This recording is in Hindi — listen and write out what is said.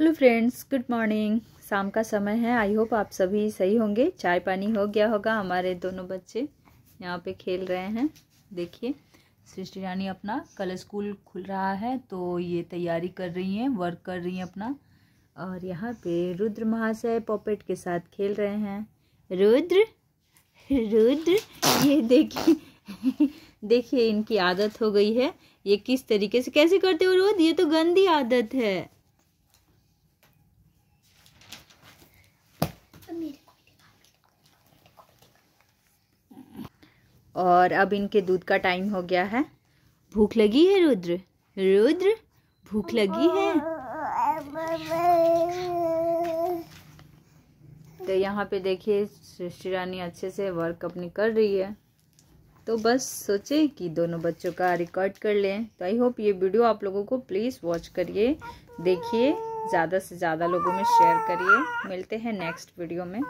हेलो फ्रेंड्स गुड मॉर्निंग शाम का समय है आई होप आप सभी सही होंगे चाय पानी हो गया होगा हमारे दोनों बच्चे यहाँ पे खेल रहे हैं देखिए सृष्टि रानी अपना कल स्कूल खुल रहा है तो ये तैयारी कर रही हैं वर्क कर रही हैं अपना और यहाँ पे रुद्र महाशय पॉपेट के साथ खेल रहे हैं रुद्र रुद्र ये देखिए देखिए इनकी आदत हो गई है ये किस तरीके से कैसे करते हो रुद्र ये तो गंदी आदत है और अब इनके दूध का टाइम हो गया है भूख लगी है रुद्र रुद्र भूख लगी है तो यहाँ पे देखिए सृष्टि रानी अच्छे से वर्क अपनी कर रही है तो बस सोचे कि दोनों बच्चों का रिकॉर्ड कर लें तो आई होप ये वीडियो आप लोगों को प्लीज़ वॉच करिए देखिए ज़्यादा से ज़्यादा लोगों में शेयर करिए मिलते हैं नेक्स्ट वीडियो में